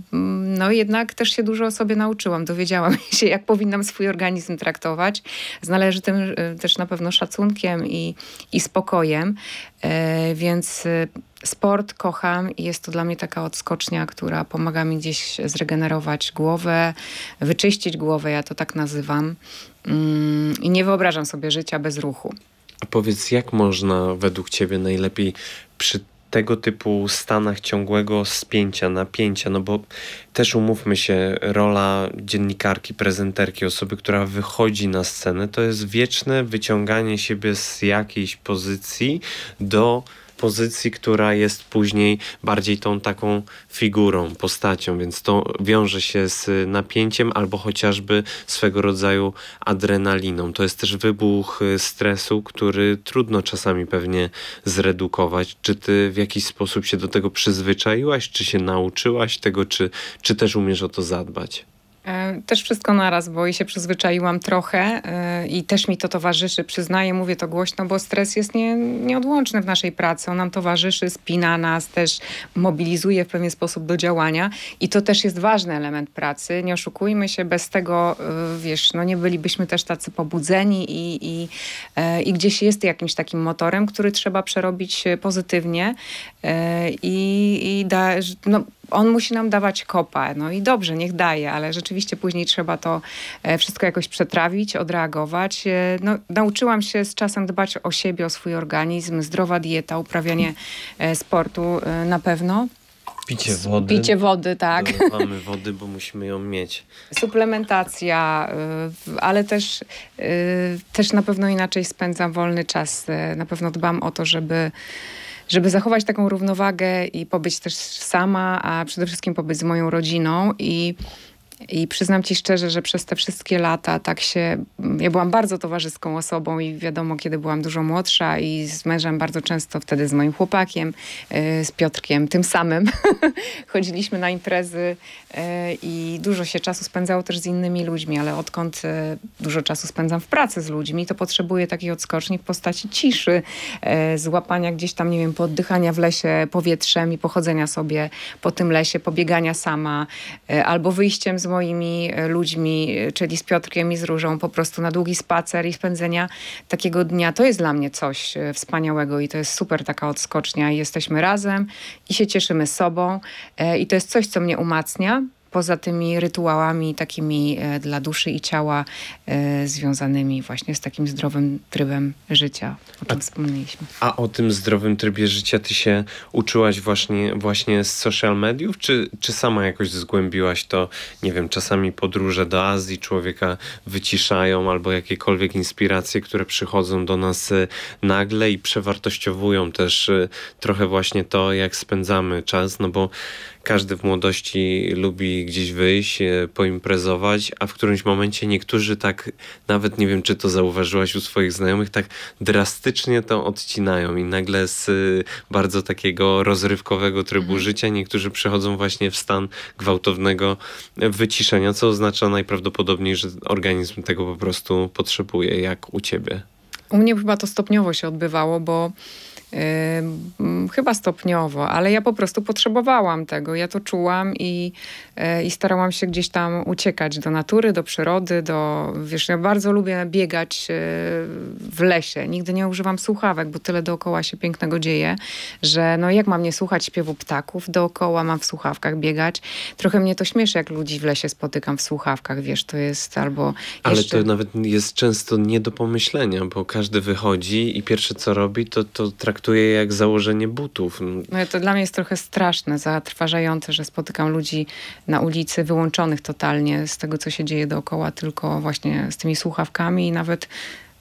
no jednak też się dużo o sobie nauczyłam. Dowiedziałam się, jak powinnam swój organizm traktować z należytym y, też na pewno szacunkiem i, i spokojem. E, więc y, sport kocham i jest to dla mnie taka odskocznia, która pomaga mi gdzieś zregenerować głowę, wyczyścić głowę, ja to tak nazywam. Mm, I nie wyobrażam sobie życia bez ruchu. A powiedz, jak można według Ciebie najlepiej przy tego typu stanach ciągłego spięcia, napięcia, no bo też umówmy się, rola dziennikarki, prezenterki, osoby, która wychodzi na scenę, to jest wieczne wyciąganie siebie z jakiejś pozycji do pozycji, która jest później bardziej tą taką figurą, postacią, więc to wiąże się z napięciem albo chociażby swego rodzaju adrenaliną. To jest też wybuch y, stresu, który trudno czasami pewnie zredukować. Czy ty w jakiś sposób się do tego przyzwyczaiłaś, czy się nauczyłaś tego, czy, czy też umiesz o to zadbać? E, też wszystko naraz, bo i się przyzwyczaiłam trochę e, i też mi to towarzyszy, przyznaję, mówię to głośno, bo stres jest nie, nieodłączny w naszej pracy. On nam towarzyszy, spina nas, też mobilizuje w pewien sposób do działania i to też jest ważny element pracy. Nie oszukujmy się, bez tego, e, wiesz, no nie bylibyśmy też tacy pobudzeni i, i, i gdzieś jest jakimś takim motorem, który trzeba przerobić pozytywnie i, i da, no, on musi nam dawać kopa. No i dobrze, niech daje, ale rzeczywiście później trzeba to e, wszystko jakoś przetrawić, odreagować. E, no, nauczyłam się z czasem dbać o siebie, o swój organizm, zdrowa dieta, uprawianie e, sportu na pewno. Picie wody. Picie wody, tak. Mamy wody, bo musimy ją mieć. Suplementacja, ale też, też na pewno inaczej spędzam wolny czas. Na pewno dbam o to, żeby żeby zachować taką równowagę i pobyć też sama, a przede wszystkim pobyć z moją rodziną i i przyznam ci szczerze, że przez te wszystkie lata tak się. Ja byłam bardzo towarzyską osobą i wiadomo, kiedy byłam dużo młodsza i z mężem bardzo często wtedy z moim chłopakiem, y, z Piotrkiem, tym samym chodziliśmy na imprezy y, i dużo się czasu spędzało też z innymi ludźmi, ale odkąd y, dużo czasu spędzam w pracy z ludźmi, to potrzebuję takiej odskoczni w postaci ciszy, złapania gdzieś tam, nie wiem, poddychania w lesie powietrzem i pochodzenia sobie po tym lesie, pobiegania sama albo wyjściem z moimi e, ludźmi, e, czyli z Piotrkiem i z Różą, po prostu na długi spacer i spędzenia takiego dnia. To jest dla mnie coś e, wspaniałego i to jest super taka odskocznia. I jesteśmy razem i się cieszymy sobą i to jest coś, co mnie umacnia poza tymi rytuałami takimi e, dla duszy i ciała e, związanymi właśnie z takim zdrowym trybem życia, o czym a, wspomnieliśmy. A o tym zdrowym trybie życia ty się uczyłaś właśnie, właśnie z social mediów, czy, czy sama jakoś zgłębiłaś to? Nie wiem, czasami podróże do Azji człowieka wyciszają albo jakiekolwiek inspiracje, które przychodzą do nas e, nagle i przewartościowują też trochę właśnie to, jak spędzamy czas, no bo każdy w młodości lubi gdzieś wyjść, e, poimprezować, a w którymś momencie niektórzy tak, nawet nie wiem, czy to zauważyłaś u swoich znajomych, tak drastycznie to odcinają i nagle z e, bardzo takiego rozrywkowego trybu mhm. życia niektórzy przechodzą właśnie w stan gwałtownego e, wyciszenia, co oznacza najprawdopodobniej, że organizm tego po prostu potrzebuje, jak u ciebie. U mnie chyba to stopniowo się odbywało, bo chyba stopniowo, ale ja po prostu potrzebowałam tego, ja to czułam i E, i starałam się gdzieś tam uciekać do natury, do przyrody, do, wiesz, ja bardzo lubię biegać e, w lesie. Nigdy nie używam słuchawek, bo tyle dookoła się pięknego dzieje, że no jak mam nie słuchać śpiewu ptaków dookoła, mam w słuchawkach biegać. Trochę mnie to śmieszy, jak ludzi w lesie spotykam w słuchawkach, wiesz, to jest albo jeszcze... Ale to nawet jest często nie do pomyślenia, bo każdy wychodzi i pierwsze co robi, to, to traktuje jak założenie butów. No to dla mnie jest trochę straszne, zatrważające, że spotykam ludzi na ulicy, wyłączonych totalnie z tego, co się dzieje dookoła, tylko właśnie z tymi słuchawkami i nawet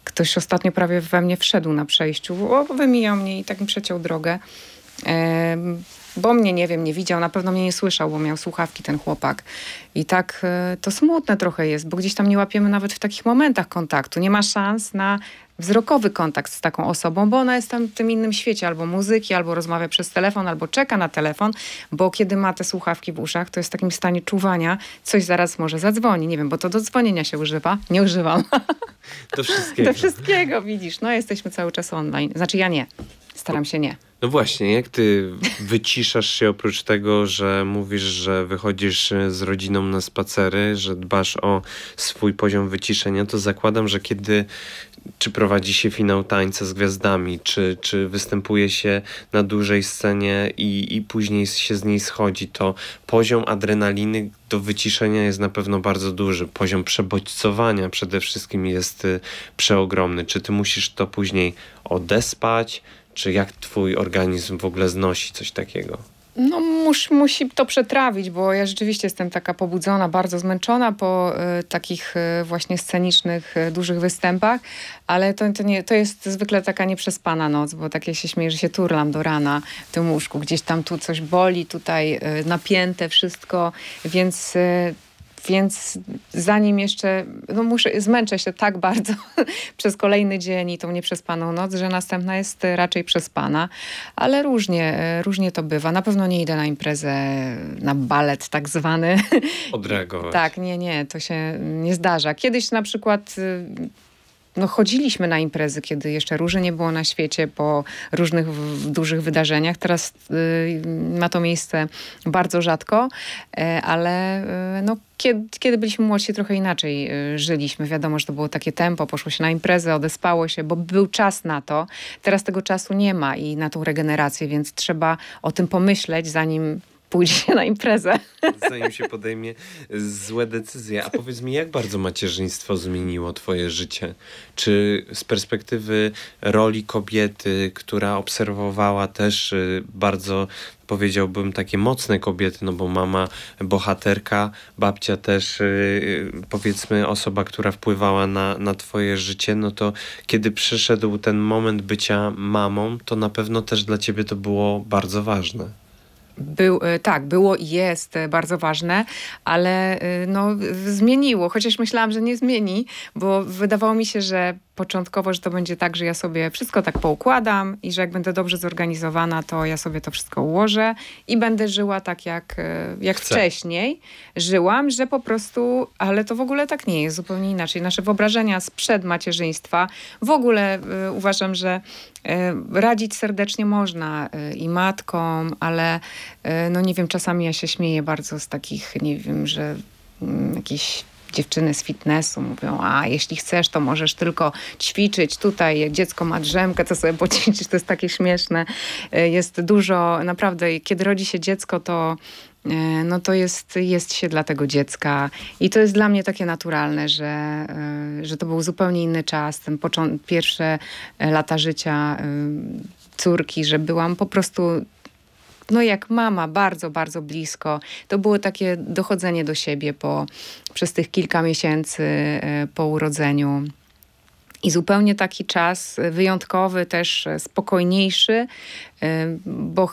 ktoś ostatnio prawie we mnie wszedł na przejściu, o, wymijał mnie i tak mi przeciął drogę. bo mnie, nie wiem, nie widział, na pewno mnie nie słyszał, bo miał słuchawki ten chłopak. I tak e, to smutne trochę jest, bo gdzieś tam nie łapiemy nawet w takich momentach kontaktu. Nie ma szans na wzrokowy kontakt z taką osobą, bo ona jest tam w tym innym świecie albo muzyki, albo rozmawia przez telefon, albo czeka na telefon, bo kiedy ma te słuchawki w uszach, to jest w takim stanie czuwania, coś zaraz może zadzwoni. Nie wiem, bo to do dzwonienia się używa. Nie używam. Do wszystkiego. Do wszystkiego, widzisz. No jesteśmy cały czas online. Znaczy ja nie. Staram się nie. No właśnie, jak ty wyciszasz się oprócz tego, że mówisz, że wychodzisz e, z rodziną na spacery, że dbasz o swój poziom wyciszenia, to zakładam, że kiedy czy prowadzi się finał tańca z gwiazdami, czy, czy występuje się na dużej scenie i, i później się z niej schodzi, to poziom adrenaliny do wyciszenia jest na pewno bardzo duży. Poziom przebodźcowania przede wszystkim jest y, przeogromny. Czy ty musisz to później odespać, czy jak twój organizm w ogóle znosi coś takiego? No, mus, musi to przetrawić, bo ja rzeczywiście jestem taka pobudzona, bardzo zmęczona po y, takich y, właśnie scenicznych, y, dużych występach, ale to, to, nie, to jest zwykle taka nieprzespana noc, bo tak ja się śmieję, że się turlam do rana w tym łóżku. Gdzieś tam tu coś boli, tutaj napięte wszystko, więc więc zanim jeszcze, no muszę, zmęczę się tak bardzo przez kolejny dzień i tą nieprzespaną noc, że następna jest raczej przespana, ale różnie, różnie to bywa. Na pewno nie idę na imprezę, na balet tak zwany. Odreagować. tak, nie, nie, to się nie zdarza. Kiedyś na przykład no, chodziliśmy na imprezy, kiedy jeszcze róży nie było na świecie po różnych dużych wydarzeniach. Teraz y, ma to miejsce bardzo rzadko, y, ale y, no, kiedy, kiedy byliśmy młodsi, trochę inaczej y, żyliśmy. Wiadomo, że to było takie tempo, poszło się na imprezę, odespało się, bo był czas na to. Teraz tego czasu nie ma i na tą regenerację, więc trzeba o tym pomyśleć, zanim pójdzie się na imprezę. Zanim się podejmie złe decyzje. A powiedz mi, jak bardzo macierzyństwo zmieniło twoje życie? Czy z perspektywy roli kobiety, która obserwowała też y, bardzo powiedziałbym, takie mocne kobiety, no bo mama bohaterka, babcia też y, y, powiedzmy osoba, która wpływała na, na twoje życie, no to kiedy przyszedł ten moment bycia mamą, to na pewno też dla ciebie to było bardzo ważne. Był, e, tak, było i jest e, bardzo ważne, ale e, no, zmieniło, chociaż myślałam, że nie zmieni, bo wydawało mi się, że początkowo, że to będzie tak, że ja sobie wszystko tak poukładam i że jak będę dobrze zorganizowana, to ja sobie to wszystko ułożę i będę żyła tak, jak, e, jak wcześniej żyłam, że po prostu, ale to w ogóle tak nie jest, zupełnie inaczej. Nasze wyobrażenia sprzed macierzyństwa, w ogóle y, uważam, że y, radzić serdecznie można y, i matkom, ale no nie wiem, czasami ja się śmieję bardzo z takich, nie wiem, że mm, jakichś dziewczyny z fitnessu mówią, a jeśli chcesz, to możesz tylko ćwiczyć tutaj, jak dziecko ma drzemkę, to sobie poćwiczyć, to jest takie śmieszne. E, jest dużo, naprawdę, kiedy rodzi się dziecko, to e, no to jest, jest się dla tego dziecka. I to jest dla mnie takie naturalne, że, e, że to był zupełnie inny czas, ten pierwsze lata życia córki, że byłam po prostu no jak mama, bardzo, bardzo blisko. To było takie dochodzenie do siebie po, przez tych kilka miesięcy e, po urodzeniu. I zupełnie taki czas wyjątkowy, też spokojniejszy, e, bo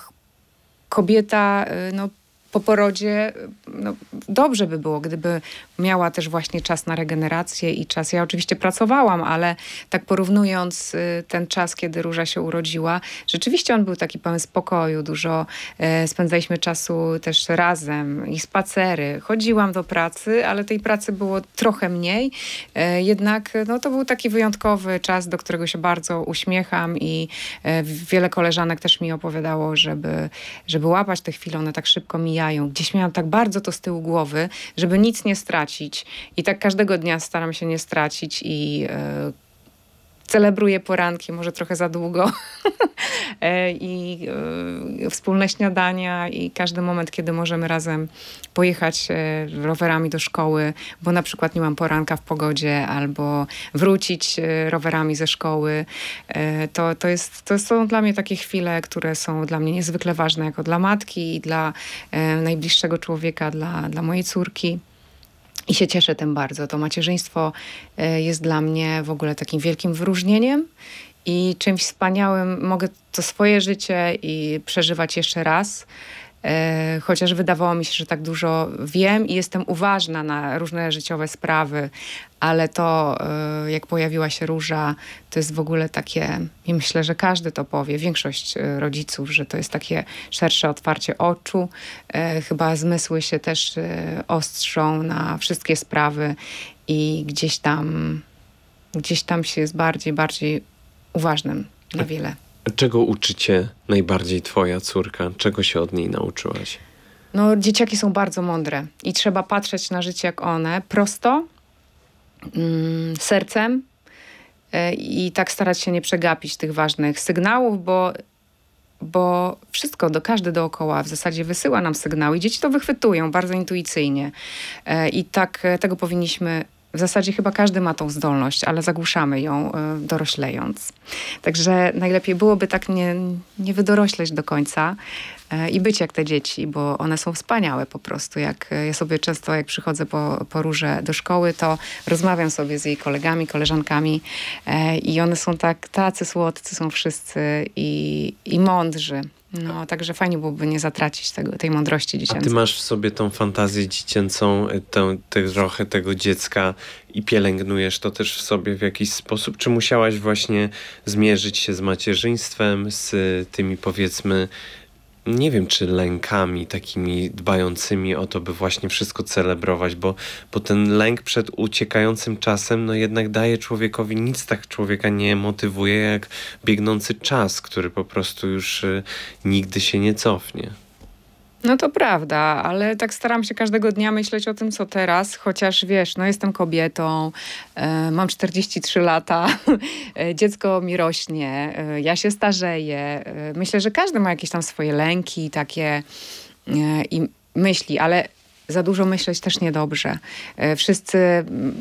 kobieta e, no, po porodzie no, dobrze by było, gdyby miała też właśnie czas na regenerację i czas. Ja oczywiście pracowałam, ale tak porównując y, ten czas, kiedy Róża się urodziła, rzeczywiście on był taki pełen spokoju, dużo e, spędzaliśmy czasu też razem i spacery. Chodziłam do pracy, ale tej pracy było trochę mniej. E, jednak no, to był taki wyjątkowy czas, do którego się bardzo uśmiecham i e, wiele koleżanek też mi opowiadało, żeby, żeby łapać te chwile, one tak szybko mijają mijają. Gdzieś miałam tak bardzo to z tyłu głowy, żeby nic nie stracić. I tak każdego dnia staram się nie stracić i. Yy, celebruję poranki, może trochę za długo. E, I e, wspólne śniadania i każdy moment, kiedy możemy razem pojechać e, rowerami do szkoły, bo na przykład nie mam poranka w pogodzie, albo wrócić rowerami ze szkoły. To, to, jest, to są dla mnie takie chwile, które są dla mnie niezwykle ważne, jako dla matki i dla najbliższego człowieka, dla, dla mojej córki. I się cieszę tym bardzo. To macierzyństwo e, jest dla mnie w ogóle takim wielkim wyróżnieniem i czymś wspaniałym. Mogę to swoje życie i przeżywać jeszcze raz. E, chociaż wydawało mi się, że tak dużo wiem i jestem uważna na różne życiowe sprawy, ale to, e, jak pojawiła się róża, to jest w ogóle takie, i myślę, że każdy to powie, większość e, rodziców, że to jest takie szersze otwarcie oczu. Chyba zmysły się też ostrzą na wszystkie sprawy i gdzieś tam, gdzieś tam się jest bardziej, bardziej uważnym na tak. wiele. Czego uczycie najbardziej twoja córka? Czego się od niej nauczyłaś? No, dzieciaki są bardzo mądre i trzeba patrzeć na życie jak one, prosto, mm, sercem e, i tak starać się nie przegapić tych ważnych sygnałów, bo, bo wszystko, do, każdy dookoła w zasadzie wysyła nam sygnały i dzieci to wychwytują bardzo intuicyjnie. E, I tak e, tego powinniśmy w zasadzie chyba każdy ma tą zdolność, ale zagłuszamy ją e, doroślejąc. Także najlepiej byłoby tak nie, nie wydorośleć do końca e, i być jak te dzieci, bo one są wspaniałe po prostu. Jak e, ja sobie często, jak przychodzę po, po róże do szkoły, to rozmawiam sobie z jej kolegami, koleżankami i one są tak, tacy słodcy są wszyscy i, i mądrzy. No, także fajnie byłoby nie zatracić tego, tej mądrości dziecięcej. A ty masz w sobie tą fantazję dziecięcą, y, tę, tę trochę tego dziecka i pielęgnujesz to też w sobie w jakiś sposób? Czy musiałaś właśnie zmierzyć się z macierzyństwem, z tymi powiedzmy nie wiem, czy lękami takimi dbającymi o to, by właśnie wszystko celebrować, bo, bo ten lęk przed uciekającym czasem, no jednak daje człowiekowi, nic tak człowieka nie motywuje, jak biegnący czas, który po prostu już y, nigdy się nie cofnie. No to prawda, ale tak staram się każdego dnia myśleć o tym, co teraz, chociaż wiesz, no jestem kobietą, e, mam 43 lata, e, dziecko mi rośnie, e, ja się starzeję. myślę, że każdy ma jakieś tam swoje lęki takie i myśli, ale za dużo myśleć też niedobrze. Wszyscy mm,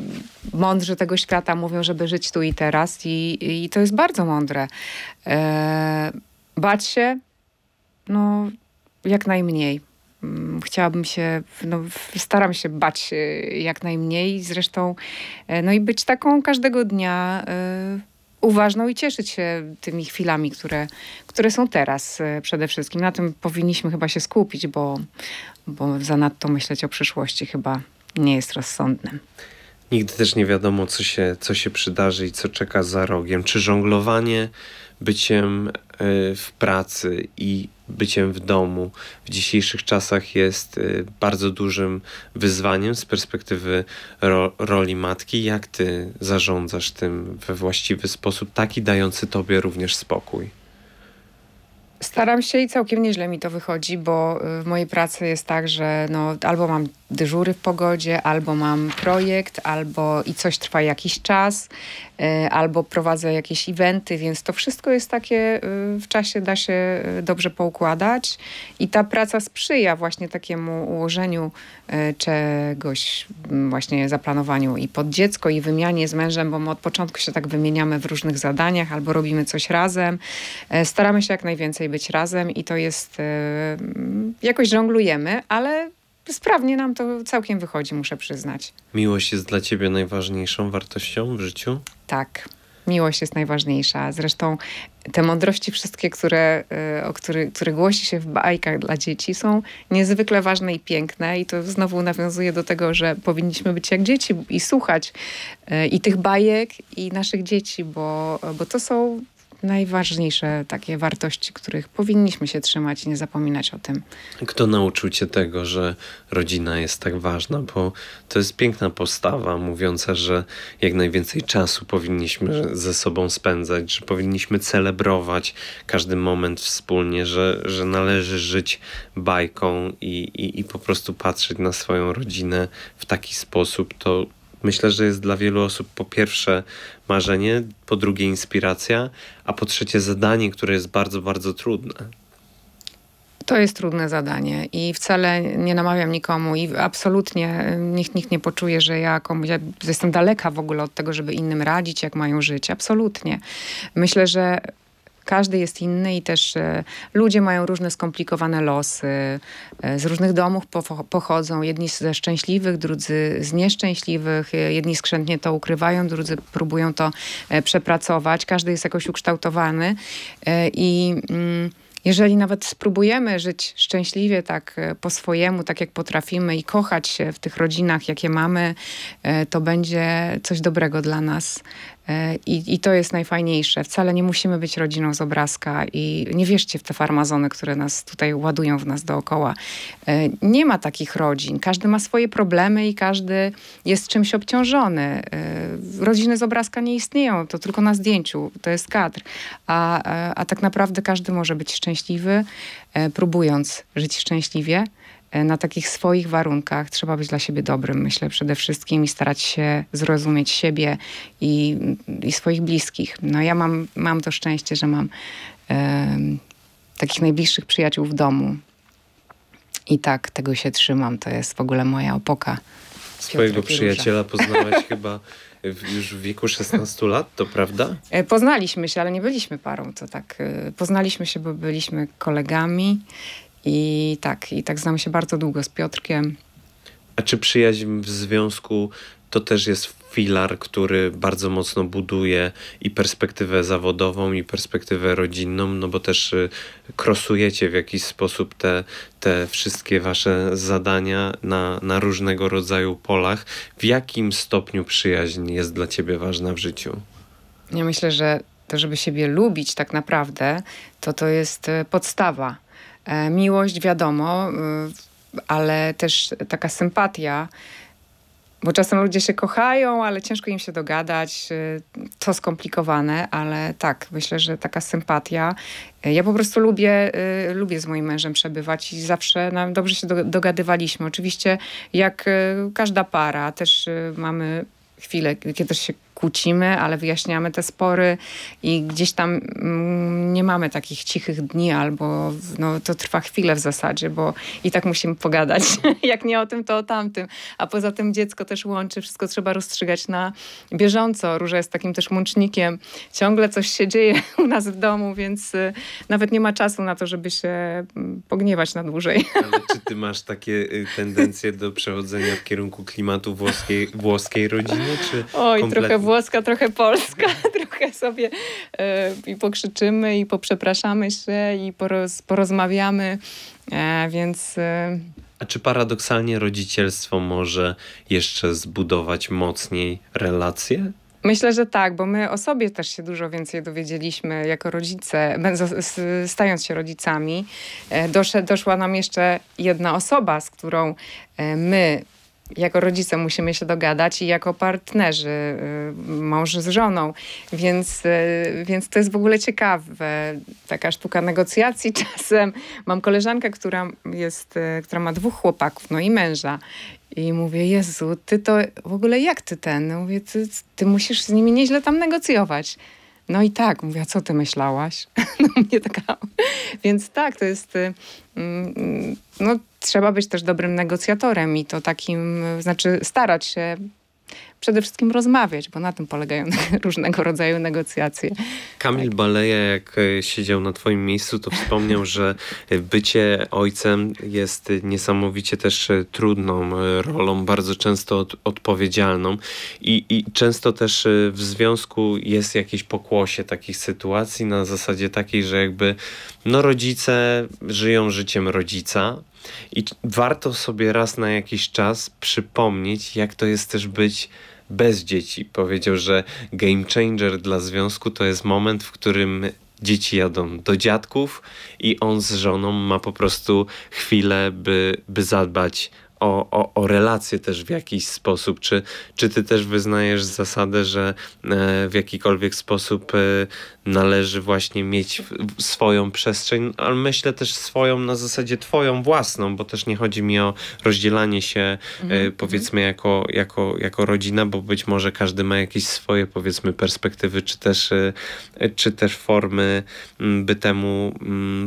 mądrzy tego świata mówią, żeby żyć tu i teraz, i, i to jest bardzo mądre. Bać się, no jak najmniej. Mm, chciałabym się, no, staram się bać y, jak najmniej, zresztą, e, no i być taką każdego dnia y, uważną i cieszyć się tymi chwilami, które, które są teraz y, przede wszystkim. Na tym powinniśmy chyba się skupić, bo, bo zanadto myśleć o przyszłości chyba nie jest rozsądne. Nigdy też nie wiadomo, co się, co się przydarzy i co czeka za rogiem. Czy żonglowanie byciem e, w pracy i byciem w domu w dzisiejszych czasach jest e, bardzo dużym wyzwaniem z perspektywy ro roli matki. Jak ty zarządzasz tym we właściwy sposób, taki dający tobie również spokój? Staram się i całkiem nieźle mi to wychodzi, bo e, w mojej pracy jest tak, że no, albo mam dyżury w pogodzie, albo mam projekt, albo i coś trwa jakiś czas, e, albo prowadzę jakieś eventy, więc to wszystko jest takie, e, w czasie da się e, dobrze poukładać i ta praca sprzyja właśnie takiemu ułożeniu czegoś, właśnie zaplanowaniu i pod dziecko, i wymianie z mężem, bo my od początku się tak wymieniamy w różnych zadaniach, albo robimy coś razem. Staramy się jak najwięcej być razem i to jest, jakoś żonglujemy, ale sprawnie nam to całkiem wychodzi, muszę przyznać. Miłość jest dla ciebie najważniejszą wartością w życiu? Tak. Miłość jest najważniejsza. Zresztą te mądrości wszystkie, które, e, o który, które głosi się w bajkach dla dzieci, są niezwykle ważne i piękne. I to znowu nawiązuje do tego, że powinniśmy być jak dzieci i słuchać e, i tych bajek, i naszych dzieci, bo, bo to są najważniejsze takie wartości, których powinniśmy się trzymać i nie zapominać o tym. Kto nauczył cię tego, że rodzina jest tak ważna? Bo to jest piękna postawa mówiąca, że jak najwięcej czasu powinniśmy ze sobą spędzać, że powinniśmy celebrować każdy moment wspólnie, że, że należy żyć bajką i, i, i po prostu patrzeć na swoją rodzinę w taki sposób. To Myślę, że jest dla wielu osób po pierwsze marzenie, po drugie inspiracja, a po trzecie zadanie, które jest bardzo, bardzo trudne. To jest trudne zadanie i wcale nie namawiam nikomu i absolutnie nikt nikt nie poczuje, że ja komuś, ja jestem daleka w ogóle od tego, żeby innym radzić, jak mają żyć. Absolutnie. Myślę, że każdy jest inny i też e, ludzie mają różne skomplikowane losy, e, z różnych domów pochodzą, jedni ze szczęśliwych, drudzy z nieszczęśliwych, e, jedni skrzętnie to ukrywają, drudzy próbują to przepracować, każdy jest jakoś ukształtowany i mm, jeżeli nawet spróbujemy żyć szczęśliwie, tak po swojemu, tak jak potrafimy i kochać się w tych rodzinach, jakie mamy, to będzie coś dobrego dla nas E, I, I to jest najfajniejsze. Wcale nie musimy być rodziną z obrazka i nie wierzcie w te farmazony, które nas tutaj ładują w nas dookoła. E, nie ma takich rodzin. Każdy ma swoje problemy i każdy jest czymś obciążony. E, rodziny z obrazka nie istnieją, to tylko na zdjęciu, to jest kadr. A, a tak naprawdę każdy może być szczęśliwy, próbując żyć szczęśliwie. E, na takich swoich warunkach trzeba być dla siebie dobrym, myślę przede wszystkim i starać się zrozumieć siebie i, i swoich bliskich. No ja mam, mam to szczęście, że mam e, takich najbliższych przyjaciół w domu. I tak tego się trzymam. To jest w ogóle moja opoka. Swojego przyjaciela poznałaś chyba już w wieku 16 lat, to prawda? E, poznaliśmy się, ale nie byliśmy parą, to tak. E, poznaliśmy się, bo byliśmy kolegami i tak, i tak znamy się bardzo długo z Piotrkiem. A czy przyjaźń w związku to też jest filar, który bardzo mocno buduje i perspektywę zawodową, i perspektywę rodzinną, no bo też y, krosujecie w jakiś sposób te, te wszystkie wasze zadania na, na różnego rodzaju polach. W jakim stopniu przyjaźń jest dla ciebie ważna w życiu? Ja myślę, że to, żeby siebie lubić tak naprawdę, to to jest y, podstawa E, miłość wiadomo, e, ale też taka sympatia, bo czasem ludzie się kochają, ale ciężko im się dogadać. E, to skomplikowane, ale tak, myślę, że taka sympatia. Ja po prostu lubię, lubię z moim mężem przebywać i zawsze nam dobrze się dogadywaliśmy. Oczywiście, jak każda para, też mamy chwile, kiedy się kłócimy, ale wyjaśniamy te spory i gdzieś tam mm, nie mamy takich cichych dni albo no, to trwa chwilę w zasadzie, bo i tak musimy pogadać. Jak nie o tym, to o tamtym. A poza tym dziecko też łączy, wszystko trzeba rozstrzygać na bieżąco. Róża jest takim też łącznikiem. Ciągle coś się dzieje u nas w domu, więc y, nawet nie ma czasu na to, żeby się mm, pogniewać na dłużej. Ale czy ty masz takie y, tendencje do przechodzenia w kierunku klimatu włoskiej, włoskiej rodziny, czy Oj, kompletnie... trochę włoska, trochę polska, trochę sobie e, i pokrzyczymy, i poprzepraszamy się, i poroz, porozmawiamy, e, więc... E, A czy paradoksalnie rodzicielstwo może jeszcze zbudować mocniej relacje? Myślę, że tak, bo my o sobie też się dużo więcej dowiedzieliśmy jako rodzice, stając się rodzicami. Doszła nam jeszcze jedna osoba, z którą my jako rodzice musimy się dogadać i jako partnerzy, y, mąż z żoną, więc, y, więc to jest w ogóle ciekawe, taka sztuka negocjacji czasem. Mam koleżankę, która, jest, y, która ma dwóch chłopaków, no i męża i mówię, Jezu, ty to w ogóle jak ty ten? No mówię, ty, ty musisz z nimi nieźle tam negocjować. No i tak, mówię, a co ty myślałaś? No mnie taka... Więc tak, to jest... Mm, mm, no, trzeba być też dobrym negocjatorem i to takim, znaczy starać się przede wszystkim rozmawiać, bo na tym polegają różnego rodzaju negocjacje. Kamil tak. Baleja, jak e, siedział na twoim miejscu, to wspomniał, że e, bycie ojcem jest niesamowicie też e, trudną rolą, bardzo często od, odpowiedzialną I, i często też w związku jest jakieś pokłosie takich sytuacji na zasadzie takiej, że jakby no rodzice żyją życiem rodzica, i warto sobie raz na jakiś czas przypomnieć, jak to jest też być bez dzieci. Powiedział, że game changer dla związku to jest moment, w którym dzieci jadą do dziadków i on z żoną ma po prostu chwilę, by, by zadbać o, o, o relacje też w jakiś sposób. Czy, czy ty też wyznajesz zasadę, że e, w jakikolwiek sposób e, należy właśnie mieć swoją przestrzeń, ale myślę też swoją na zasadzie twoją własną, bo też nie chodzi mi o rozdzielanie się mm. powiedzmy jako, jako, jako rodzina, bo być może każdy ma jakieś swoje powiedzmy perspektywy, czy też, czy też formy, by temu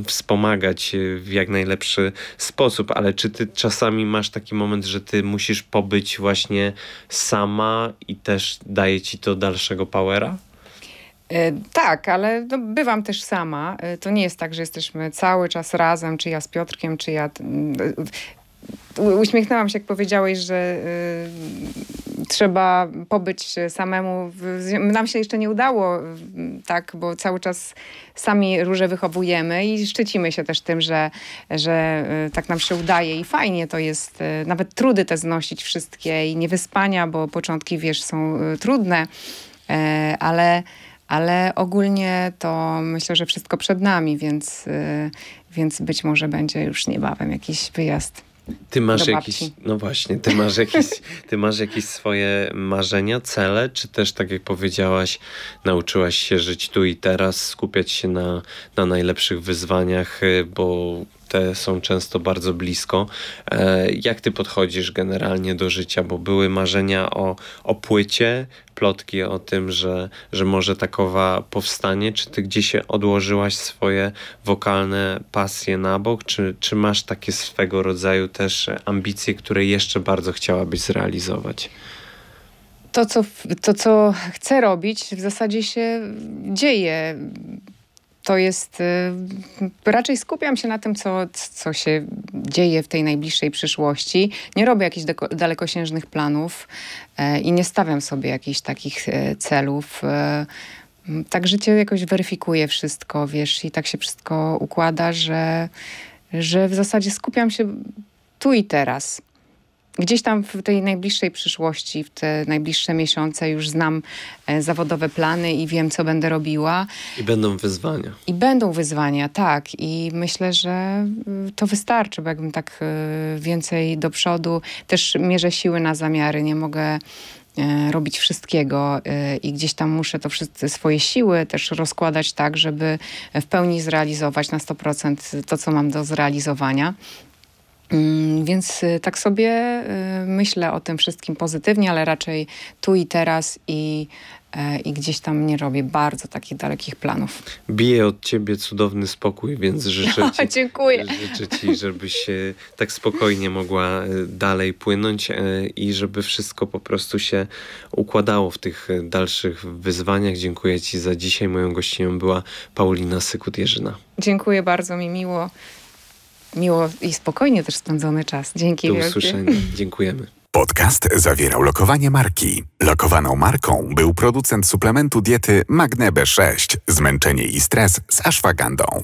wspomagać w jak najlepszy sposób, ale czy ty czasami masz tak taki moment, że ty musisz pobyć właśnie sama i też daje ci to dalszego powera? E, tak, ale no, bywam też sama. E, to nie jest tak, że jesteśmy cały czas razem, czy ja z Piotrkiem, czy ja uśmiechnęłam się, jak powiedziałeś, że y, trzeba pobyć samemu. Nam się jeszcze nie udało, y, tak, bo cały czas sami róże wychowujemy i szczycimy się też tym, że, że y, tak nam się udaje i fajnie to jest. Y, nawet trudy te znosić wszystkie i niewyspania, bo początki, wiesz, są trudne, y, ale ale ogólnie to myślę, że wszystko przed nami, więc, więc być może będzie już niebawem jakiś wyjazd. Ty masz jakieś, no właśnie, ty masz jakieś, ty masz jakieś swoje marzenia, cele, czy też tak jak powiedziałaś, nauczyłaś się żyć tu i teraz, skupiać się na, na najlepszych wyzwaniach, y, bo te są często bardzo blisko. E, jak ty podchodzisz generalnie do życia? Bo były marzenia o, o płycie, plotki o tym, że, że może takowa powstanie. Czy ty gdzieś odłożyłaś swoje wokalne pasje na bok? Czy, czy masz takie swego rodzaju też ambicje, które jeszcze bardzo chciałabyś zrealizować? to co, to, co chcę robić, w zasadzie się dzieje to jest. Y, raczej skupiam się na tym, co, co się dzieje w tej najbliższej przyszłości. Nie robię jakichś dalekosiężnych planów e, i nie stawiam sobie jakichś takich e, celów. E, tak życie jakoś weryfikuje wszystko, wiesz, i tak się wszystko układa, że, że w zasadzie skupiam się tu i teraz. Gdzieś tam w tej najbliższej przyszłości, w te najbliższe miesiące już znam e, zawodowe plany i wiem, co będę robiła. I będą wyzwania. I będą wyzwania, tak. I myślę, że mm, to wystarczy, bo jakbym tak e, więcej do przodu, też mierzę siły na zamiary, nie mogę e, robić wszystkiego i gdzieś tam muszę to wszystkie swoje siły też rozkładać tak, żeby w pełni zrealizować na 100% to, co mam do zrealizowania. Mm, więc y, tak sobie y, myślę o tym wszystkim pozytywnie, ale raczej tu i teraz i, y, i gdzieś tam nie robię bardzo takich dalekich planów. Bije od ciebie cudowny spokój, więc życzę ci, Dziękuję. Życzę ci, żebyś tak spokojnie mogła dalej płynąć i żeby wszystko po prostu się układało w tych dalszych wyzwaniach. Dziękuję ci za dzisiaj. Moją gościnią była Paulina Sykut-Jerzyna. Dziękuję bardzo, mi miło miło i spokojnie też spędzony czas. Dzięki Do usłyszenia. Dziękujemy. Podcast zawierał lokowanie marki. Lokowaną marką był producent suplementu diety Magnebe 6 Zmęczenie i stres z ashwagandą.